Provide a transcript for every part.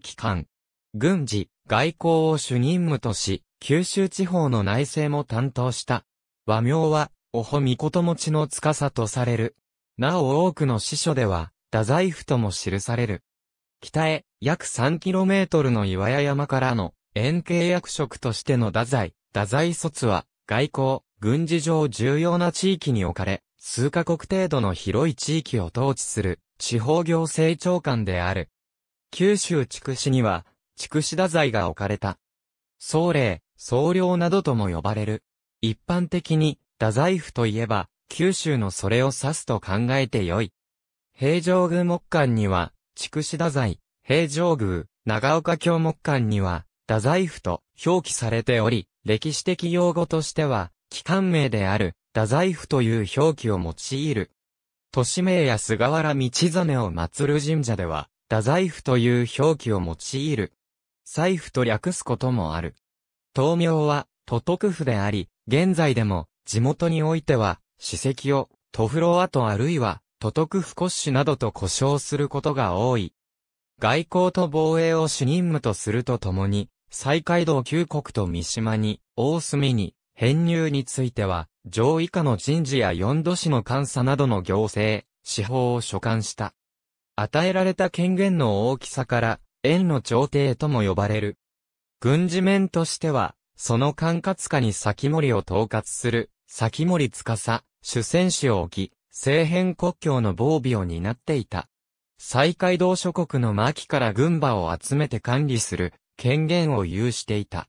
機関、軍事、外交を主任務とし、九州地方の内政も担当した。和名は、おほみこと持ちの司とされる。なお多くの司書では、太宰府とも記される。北へ、約 3km の岩屋山からの、円形役職としての太宰、太宰卒は、外交、軍事上重要な地域に置かれ、数カ国程度の広い地域を統治する、地方行政長官である。九州筑紫には、筑紫太宰が置かれた。僧霊、僧侶などとも呼ばれる。一般的に、太宰府といえば、九州のそれを指すと考えてよい。平城宮木館には、筑紫太宰、平城宮、長岡京木館には、太宰府と表記されており、歴史的用語としては、機関名である、太宰府という表記を用いる。都市名や菅原道真を祀る神社では、太宰府という表記を用いる。財布と略すこともある。東名は、都督府であり、現在でも、地元においては、史跡を、都府ロアとあるいは、都督府骨子などと呼称することが多い。外交と防衛を主任務とするとともに、西海道旧国と三島に、大隅に、編入については、上以下の人事や四都市の監査などの行政、司法を所管した。与えられた権限の大きさから、円の朝廷とも呼ばれる。軍事面としては、その管轄下に先森を統括する、先森司、主戦士を置き、政変国境の防備を担っていた。西海道諸国の巻から軍馬を集めて管理する、権限を有していた。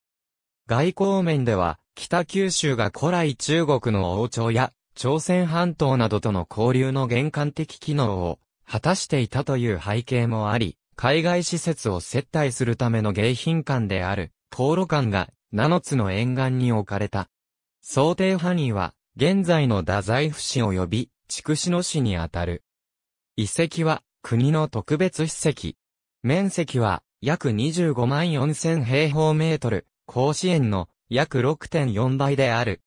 外交面では、北九州が古来中国の王朝や、朝鮮半島などとの交流の玄関的機能を果たしていたという背景もあり、海外施設を接待するための迎賓館である、航路館が、七つの沿岸に置かれた。想定範囲は、現在の太宰府市及び、筑紫野市にあたる。遺跡は、国の特別史跡。面積は、約25万4000平方メートル、甲子園の約6.4倍である。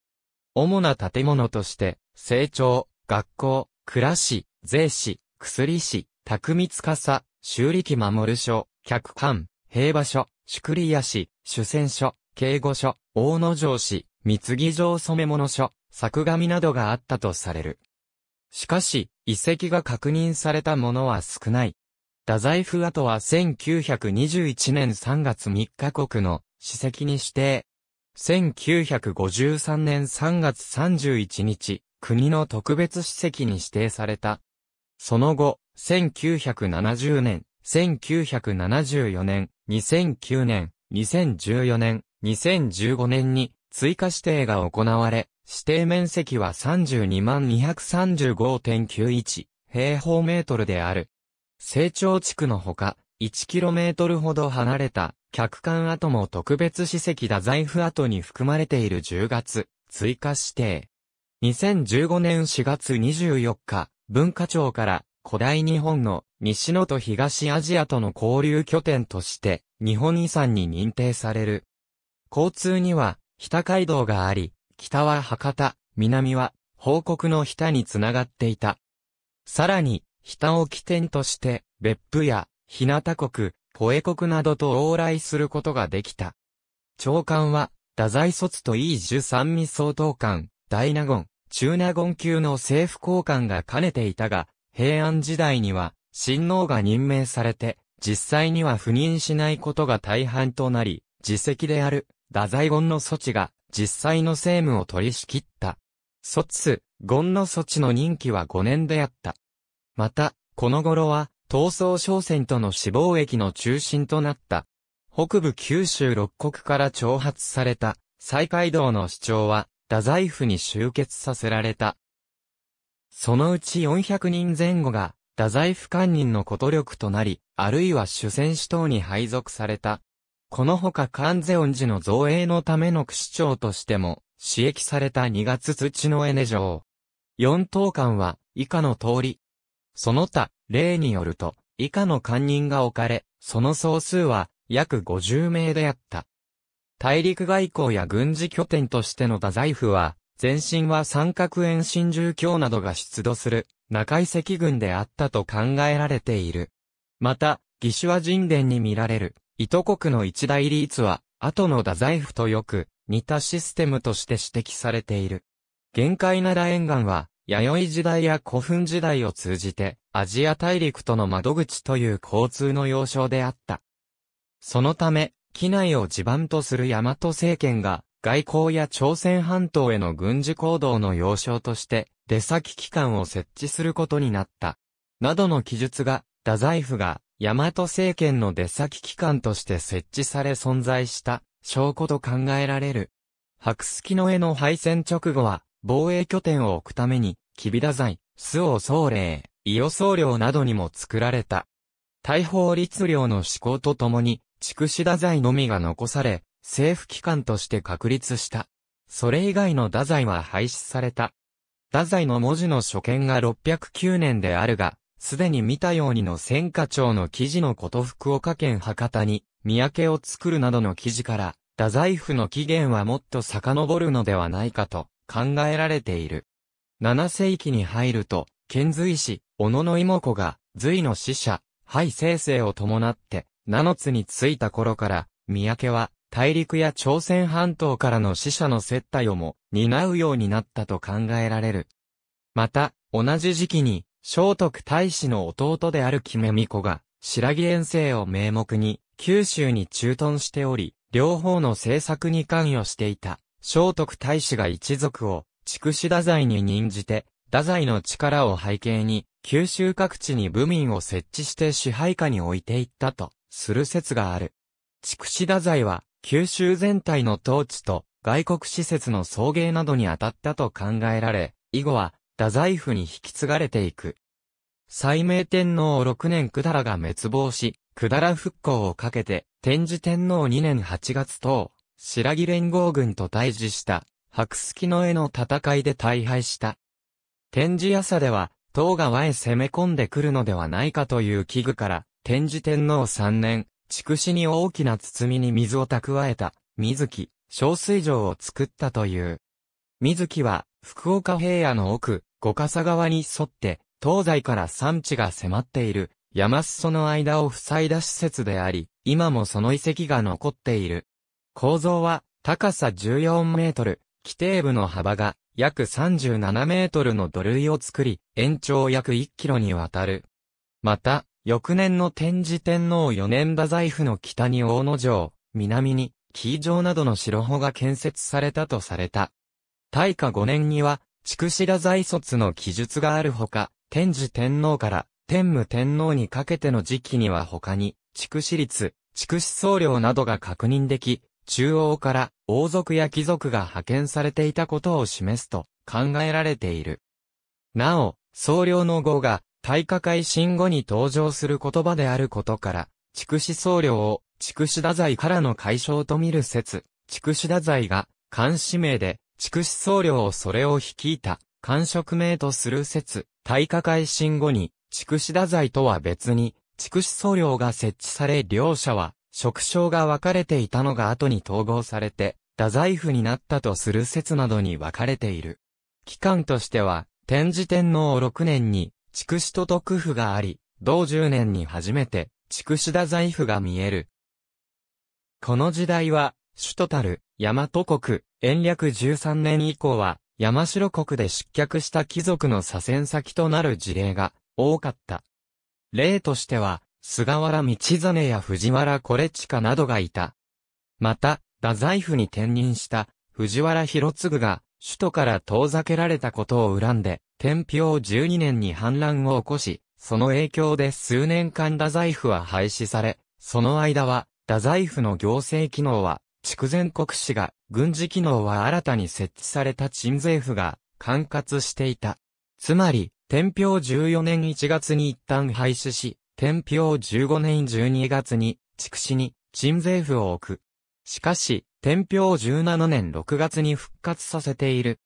主な建物として、成長、学校、暮らし、税市、薬師、匠司、修理機守る書、客官、平和書、宿利屋市、主戦書、警護書、大野城市、三木城染物書、作紙などがあったとされる。しかし、遺跡が確認されたものは少ない。太宰府跡は1921年3月3日国の史跡に指定。1953年3月31日、国の特別史跡に指定された。その後、1970年、1974年、2009年、2014年、2015年に追加指定が行われ、指定面積は3 2 2 3 5 9 1平方メートルである。成長地区のほか、1トルほど離れた、客観跡も特別史跡太宰府跡に含まれている10月、追加指定。2015年4月24日、文化庁から古代日本の西野と東アジアとの交流拠点として日本遺産に認定される。交通には北街道があり、北は博多、南は報告の北につながっていた。さらに、北を起点として別府や日向国、ポエ国などと往来することができた。長官は、太宰卒とい、十三味総統官、大納言、中納言級の政府高官が兼ねていたが、平安時代には、親王が任命されて、実際には赴任しないことが大半となり、自責である、太宰言の措置が、実際の政務を取り仕切った。卒、言の措置の任期は5年であった。また、この頃は、闘争商戦との死亡役の中心となった。北部九州六国から挑発された、西海道の主張は、太宰府に集結させられた。そのうち400人前後が、太宰府官人のこと力となり、あるいは主戦士等に配属された。このほか関世恩寺の造営のための区市長としても、使役された2月土のエネ城。4等間は、以下の通り。その他、例によると、以下の官人が置かれ、その総数は、約50名であった。大陸外交や軍事拠点としての太宰府は、前身は三角円新住教などが出土する、中遺跡群であったと考えられている。また、義手は神殿に見られる、糸国の一大リーツは、後の太宰府とよく、似たシステムとして指摘されている。限界灘沿岸は、弥生時代や古墳時代を通じて、アジア大陸との窓口という交通の要衝であった。そのため、機内を地盤とする大和政権が、外交や朝鮮半島への軍事行動の要衝として、出先機関を設置することになった。などの記述が、太宰府が、大和政権の出先機関として設置され存在した証拠と考えられる。白隙の絵の敗戦直後は、防衛拠点を置くために、吉備太宰、周王総霊、伊予総領などにも作られた。大法律令の施行とともに、筑紫太宰のみが残され、政府機関として確立した。それ以外の太宰は廃止された。太宰の文字の初見が609年であるが、すでに見たようにの千家町の記事のこと福岡県博多に、三宅を作るなどの記事から、太宰府の起源はもっと遡るのではないかと考えられている。七世紀に入ると、遣隋使、小野の妹子が、隋の使者、廃生成を伴って、七つに着いた頃から、三宅は、大陸や朝鮮半島からの死者の接待をも、担うようになったと考えられる。また、同じ時期に、聖徳太子の弟である木目美子が、白木遠征を名目に、九州に駐屯しており、両方の政策に関与していた、聖徳太子が一族を、筑紫太宰に任じて、太宰の力を背景に、九州各地に部民を設置して支配下に置いていったと、する説がある。筑紫太宰は、九州全体の統治と、外国施設の送迎などに当たったと考えられ、以後は、太宰府に引き継がれていく。斎明天皇6年百済が滅亡し、百済復興をかけて、天智天皇2年8月等、白木連合軍と対峙した、白月の絵の戦いで大敗した。天智朝では、東側へ攻め込んでくるのではないかという危惧から、天智天皇三年、筑紫に大きな包みに水を蓄えた、水木、小水城を作ったという。水木は、福岡平野の奥、五笠川に沿って、東西から山地が迫っている、山裾の間を塞いだ施設であり、今もその遺跡が残っている。構造は、高さ14メートル、規定部の幅が約37メートルの土塁を作り、延長約1キロにわたる。また、翌年の天智天皇四年太宰府の北に大野城、南に紀伊城などの城穂が建設されたとされた。大化五年には、筑紫羅宰卒の記述があるほか、天智天皇から天武天皇にかけての時期には他に、筑紫律、筑紫総領などが確認でき、中央から王族や貴族が派遣されていたことを示すと考えられている。なお、総領の号が大化改新後に登場する言葉であることから、筑紫僧侶を、筑紫太宰からの解消と見る説、筑紫太宰が、監視名で、筑紫僧侶をそれを率いた、官職名とする説、大化改新後に、筑紫太宰とは別に、筑紫僧侶が設置され両者は、職称が分かれていたのが後に統合されて、太宰府になったとする説などに分かれている。期間としては、天智天皇6年に、筑紫と徳府があり、同十年に初めて、筑紫田財府が見える。この時代は、首都たる、大和国、延暦十三年以降は、山城国で失脚した貴族の左遷先となる事例が多かった。例としては、菅原道真や藤原コレチカなどがいた。また、太宰府に転任した藤原広次が首都から遠ざけられたことを恨んで、天平12年に反乱を起こし、その影響で数年間太宰府は廃止され、その間は、太宰府の行政機能は、筑前国市が、軍事機能は新たに設置された鎮税府が、管轄していた。つまり、天平14年1月に一旦廃止し、天平15年12月に、筑市に、鎮税府を置く。しかし、天平17年6月に復活させている。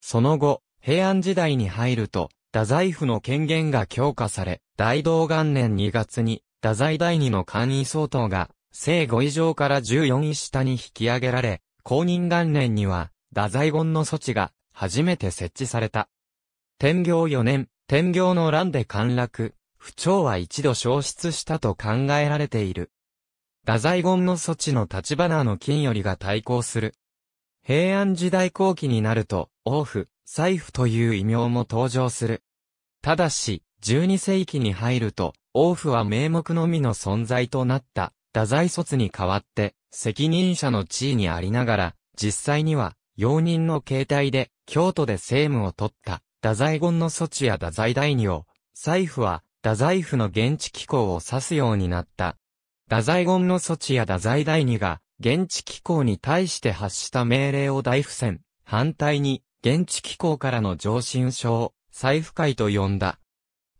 その後、平安時代に入ると、太宰府の権限が強化され、大道元年2月に、太宰第二の官位相当が、正5以上から14位下に引き上げられ、公認元年には、太宰言の措置が、初めて設置された。天行4年、天行の乱で陥落、不調は一度消失したと考えられている。太宰言の措置の立花の金よりが対抗する。平安時代後期になると、王府、財布という異名も登場する。ただし、12世紀に入ると、王府は名目のみの存在となった、太宰卒に代わって、責任者の地位にありながら、実際には、容認の形態で、京都で政務を取った、太宰言の措置や太宰第二を、財布は、太宰府の現地機構を指すようになった、太宰言の措置や太宰第二が、現地機構に対して発した命令を大不戦、反対に、現地機構からの上申書を、再不会と呼んだ。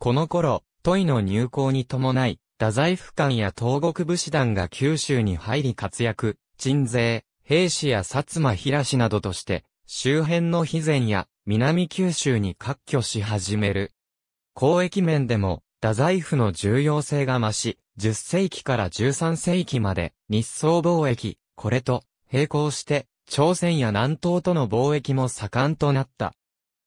この頃、トイの入港に伴い、太宰府官や東国武士団が九州に入り活躍、鎮税、兵士や薩摩平氏などとして、周辺の肥前や南九州に割拠し始める。交易面でも、太宰府の重要性が増し、10世紀から13世紀まで日宋貿易、これと並行して朝鮮や南東との貿易も盛んとなった。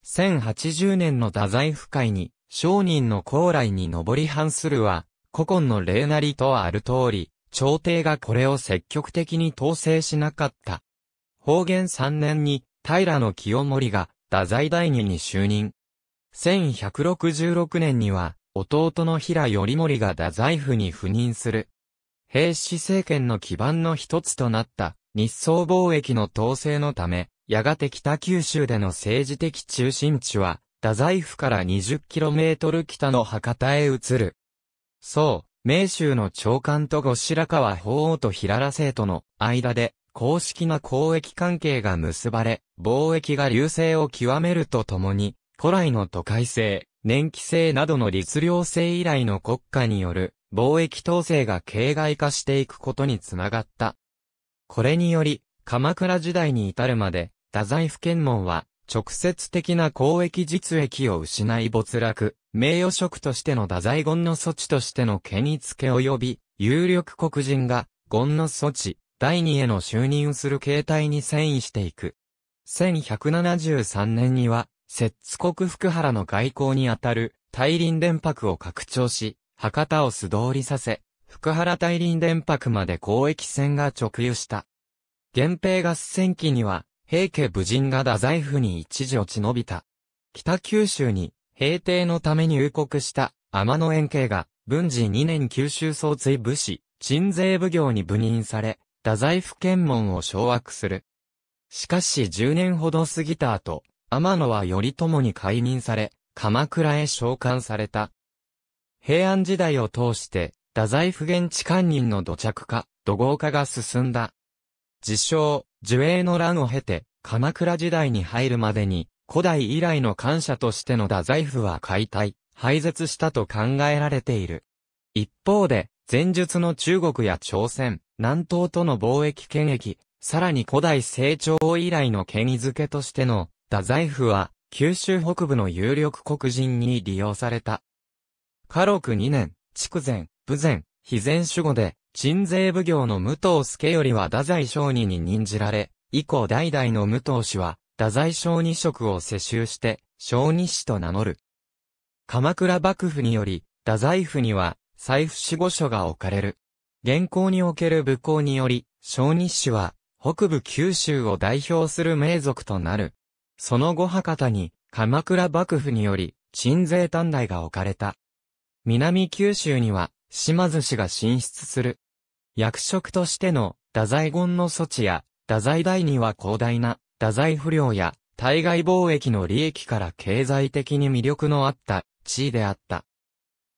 1080年の太宰府会に商人の高来に上り反するは古今の礼なりとある通り、朝廷がこれを積極的に統制しなかった。方言3年に平清盛が太宰大義に就任。1166年には弟の平頼盛が太宰府に赴任する。平氏政権の基盤の一つとなった日宋貿易の統制のため、やがて北九州での政治的中心地は、太宰府から 20km 北の博多へ移る。そう、明州の長官と後白河法皇と平良生との間で、公式な交易関係が結ばれ、貿易が流星を極めるとともに、古来の都会性、年期制などの律令制以来の国家による貿易統制が形骸化していくことにつながった。これにより、鎌倉時代に至るまで、太宰府検問は、直接的な公益実益を失い没落、名誉職としての太宰言の措置としての権威付け及び、有力黒人が、言の措置、第二への就任する形態に遷移していく。1173年には、摂津国福原の外交にあたる大輪電泊を拡張し、博多を素通りさせ、福原大輪電泊まで交易船が直輸した。源平合戦期には、平家武人が太宰府に一時落ち延びた。北九州に、平定のために入国した天野円慶が、文治2年九州総追武士、鎮税奉行に部任され、太宰府検問を掌握する。しかし10年ほど過ぎた後、天野は頼朝に解任され、鎌倉へ召喚された。平安時代を通して、太宰府現地官人の土着化、土豪化が進んだ。自称、樹影の乱を経て、鎌倉時代に入るまでに、古代以来の感謝としての太宰府は解体、廃絶したと考えられている。一方で、前述の中国や朝鮮、南東との貿易権益、さらに古代成長以来の権威づけとしての太宰府は、九州北部の有力黒人に利用された。家禄2年、筑前、武前、肥前守護で、鎮西奉行の武藤助よりは太宰商人に任じられ、以降代々の武藤氏は、太宰商二職を世襲して、商二氏と名乗る。鎌倉幕府により、太宰府には、財布守護所が置かれる。現行における武功により、小日氏は、北部九州を代表する名族となる。その後博多に、鎌倉幕府により、鎮西短大が置かれた。南九州には、島津氏が進出する。役職としての、太宰権の措置や、太宰大には広大な、太宰不良や、対外貿易の利益から経済的に魅力のあった、地位であった。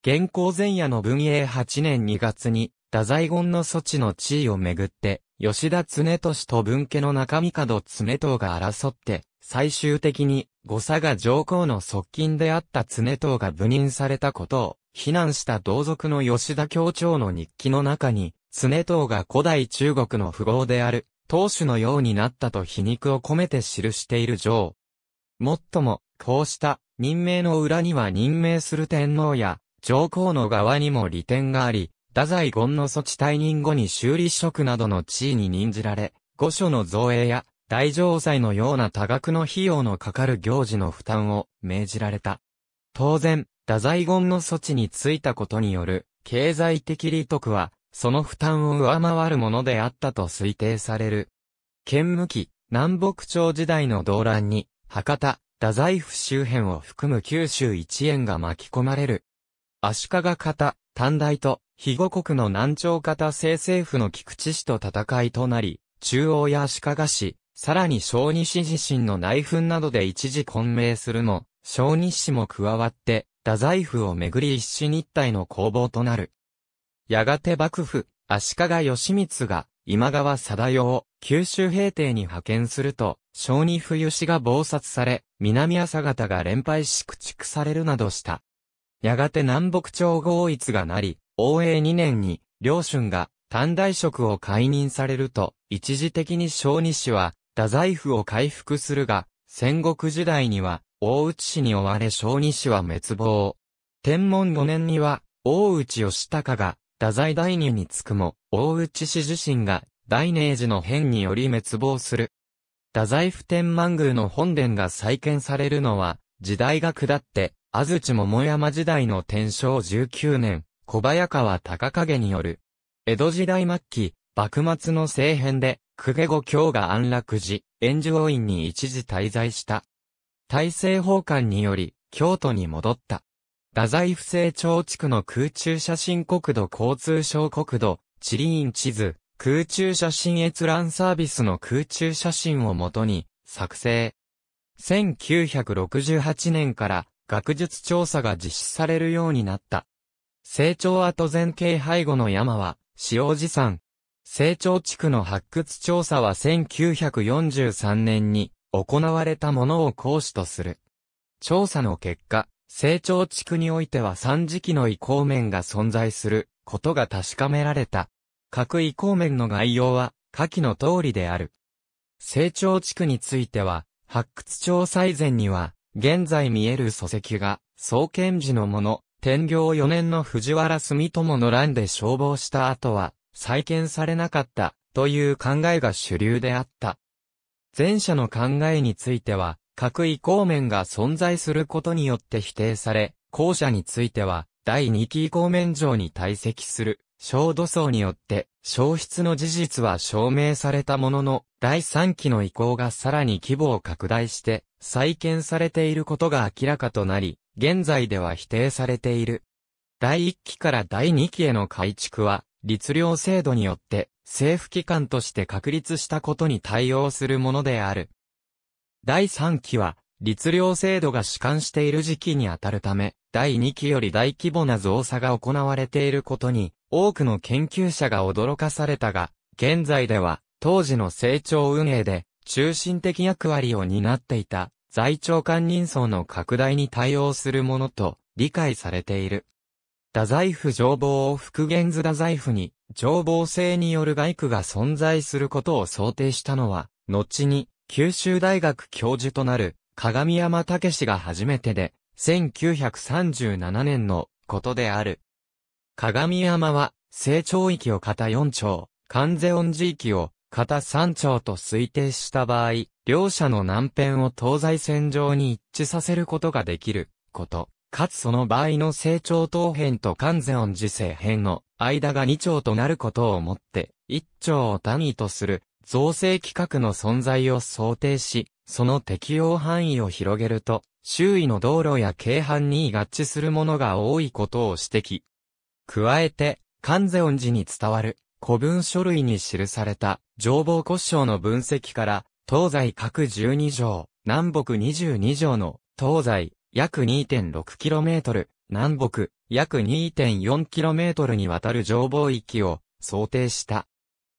現行前夜の文英8年2月に、太宰権の措置の地位をめぐって、吉田常俊と文家の中帝常等が争って、最終的に、誤差が上皇の側近であった常党が部任されたことを、非難した同族の吉田教長の日記の中に、常党が古代中国の富豪である、当主のようになったと皮肉を込めて記している上。もっとも、こうした任命の裏には任命する天皇や上皇の側にも利点があり、太宰権の措置退任後に修理職などの地位に任じられ、御所の造営や大城祭のような多額の費用のかかる行事の負担を命じられた。当然、太宰言の措置についたことによる経済的利得は、その負担を上回るものであったと推定される。剣武器、南北朝時代の動乱に、博多、太宰府周辺を含む九州一円が巻き込まれる。足利方、短大と、肥後国の南朝方政政府の菊池氏と戦いとなり、中央や足利市、さらに小西自身の内紛などで一時混迷するも、小西も加わって、太宰府をめぐり一死日体の攻防となる。やがて幕府、足利義満が、今川貞代を九州平定に派遣すると、小児冬氏が暴殺され、南朝方が連敗し駆逐されるなどした。やがて南北朝合一がなり、応永2年に、両春が、短大職を解任されると、一時的に小児氏は、太宰府を回復するが、戦国時代には、大内氏に追われ小二氏は滅亡。天文5年には、大内義隆が、太宰大二につくも、大内氏自身が、大寧寺の変により滅亡する。太宰府天満宮の本殿が再建されるのは、時代が下って、安土桃山時代の天正19年、小早川隆景による。江戸時代末期、幕末の政変で、久下後京が安楽寺、炎上院に一時滞在した。大政奉還により、京都に戻った。太宰府西町地区の空中写真国土交通省国土、地理院地図、空中写真閲覧サービスの空中写真をもとに、作成。1968年から学術調査が実施されるようになった。成長跡前景背後の山は、塩地山、成長地区の発掘調査は1943年に行われたものを講師とする。調査の結果、成長地区においては3時期の移行面が存在することが確かめられた。各移行面の概要は下記の通りである。成長地区については、発掘調査以前には、現在見える礎石が、創建時のもの、天行4年の藤原住友の乱で消防した後は、再建されなかったという考えが主流であった。前者の考えについては、各移行面が存在することによって否定され、後者については、第2期移行面上に堆積する、小土層によって、消失の事実は証明されたものの、第3期の移行がさらに規模を拡大して、再建されていることが明らかとなり、現在では否定されている。第1期から第2期への改築は、律令制度によって政府機関として確立したことに対応するものである。第3期は、律令制度が主管している時期にあたるため、第2期より大規模な増差が行われていることに、多くの研究者が驚かされたが、現在では、当時の成長運営で、中心的役割を担っていた、在庁官人層の拡大に対応するものと、理解されている。太宰府情房を復元図太宰府に、情房性による外区が存在することを想定したのは、後に、九州大学教授となる、鏡山武史が初めてで、1937年のことである。鏡山は、成長域を型4丁、関税音寺域を型3丁と推定した場合、両者の南辺を東西線上に一致させることができること。かつその場合の成長等辺と関税音時精辺の間が2兆となることをもって、1兆を単位とする造成規格の存在を想定し、その適用範囲を広げると、周囲の道路や京阪に合致するものが多いことを指摘。加えて、関税音寺に伝わる古文書類に記された情報骨章の分析から、東西各12条、南北22条の東西、約 2.6km、南北、約 2.4km にわたる情報域を想定した。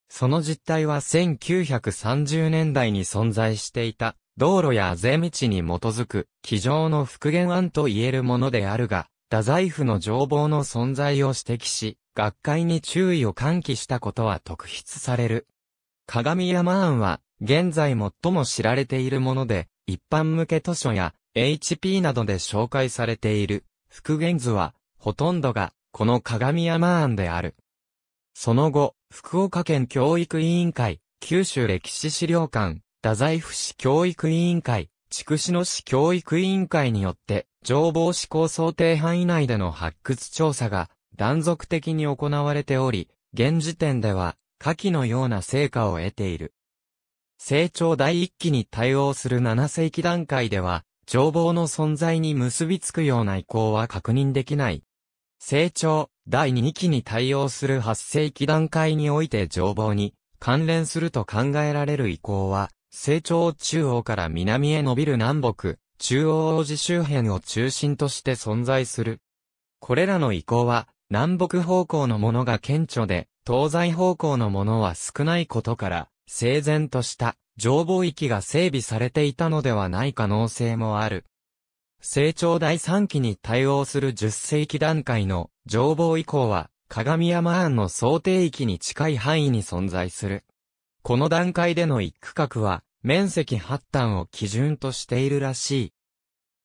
その実態は1930年代に存在していた道路や税道に基づく机上の復元案と言えるものであるが、太宰府の情報の存在を指摘し、学会に注意を喚起したことは特筆される。鏡山案は、現在最も知られているもので、一般向け図書や HP などで紹介されている復元図は、ほとんどが、この鏡山案である。その後、福岡県教育委員会、九州歴史資料館、太宰府市教育委員会、筑紫野市教育委員会によって、情報施行想定範囲内での発掘調査が断続的に行われており、現時点では、下記のような成果を得ている。成長第一期に対応する7世紀段階では、情報の存在に結びつくような意向は確認できない。成長、第2期に対応する発生期段階において情報に関連すると考えられる意向は、成長中央から南へ伸びる南北、中央王子周辺を中心として存在する。これらの意向は、南北方向のものが顕著で、東西方向のものは少ないことから、整然とした上報域が整備されていたのではない可能性もある。成長第3期に対応する10世紀段階の上報以降は、鏡山案の想定域に近い範囲に存在する。この段階での一区画は、面積発端を基準としているらしい。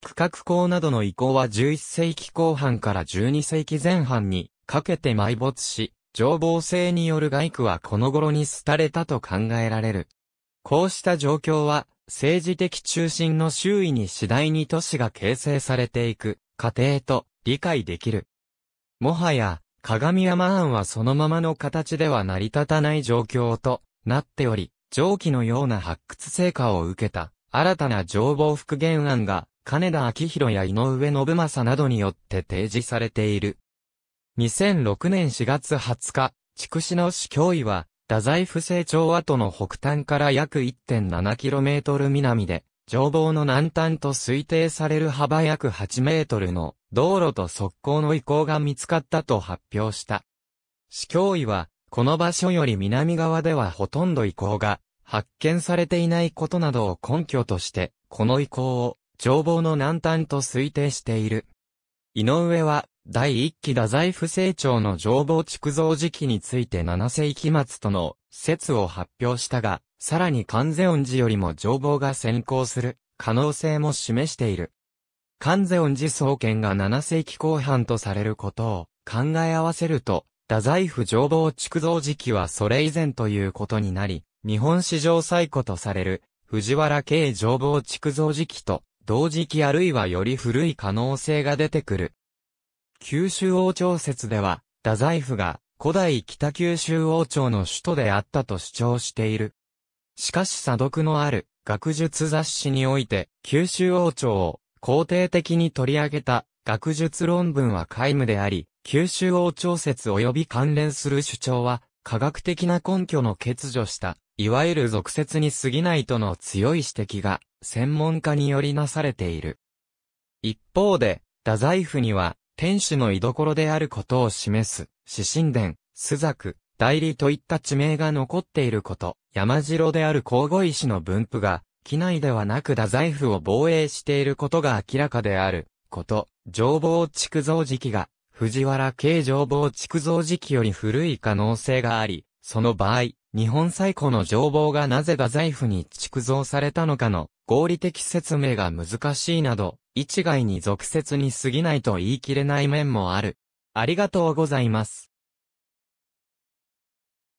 区画校などの移行は11世紀後半から12世紀前半にかけて埋没し、情報性による外区はこの頃に廃れたと考えられる。こうした状況は、政治的中心の周囲に次第に都市が形成されていく、過程と理解できる。もはや、鏡山案はそのままの形では成り立たない状況となっており、上記のような発掘成果を受けた、新たな情報復元案が、金田明宏や井上信正などによって提示されている。2006年4月20日、筑紫野市脅威は、太宰府成長跡の北端から約 1.7km 南で、上房の南端と推定される幅約8メートルの道路と側溝の遺構が見つかったと発表した。市教委は、この場所より南側ではほとんど遺構が発見されていないことなどを根拠として、この遺構を上房の南端と推定している。井上は第一期太宰府成長の情報築造時期について7世紀末との説を発表したが、さらに関世音寺よりも情報が先行する可能性も示している。関世音寺創建が7世紀後半とされることを考え合わせると、太宰府情報築造時期はそれ以前ということになり、日本史上最古とされる藤原慶情報築造時期と同時期あるいはより古い可能性が出てくる。九州王朝説では、太宰府が古代北九州王朝の首都であったと主張している。しかし査読のある学術雑誌において、九州王朝を肯定的に取り上げた学術論文は皆無であり、九州王朝説及び関連する主張は、科学的な根拠の欠如した、いわゆる俗説に過ぎないとの強い指摘が、専門家によりなされている。一方で、太宰府には、天守の居所であることを示す、死神殿、朱雀、代理といった地名が残っていること、山城である皇后石の分布が、機内ではなく太宰府を防衛していることが明らかである、こと、情報築造時期が、藤原系情報築造時期より古い可能性があり、その場合、日本最古の情報がなぜ太宰府に築造されたのかの合理的説明が難しいなど、一概に俗説に過ぎないと言い切れない面もある。ありがとうございます。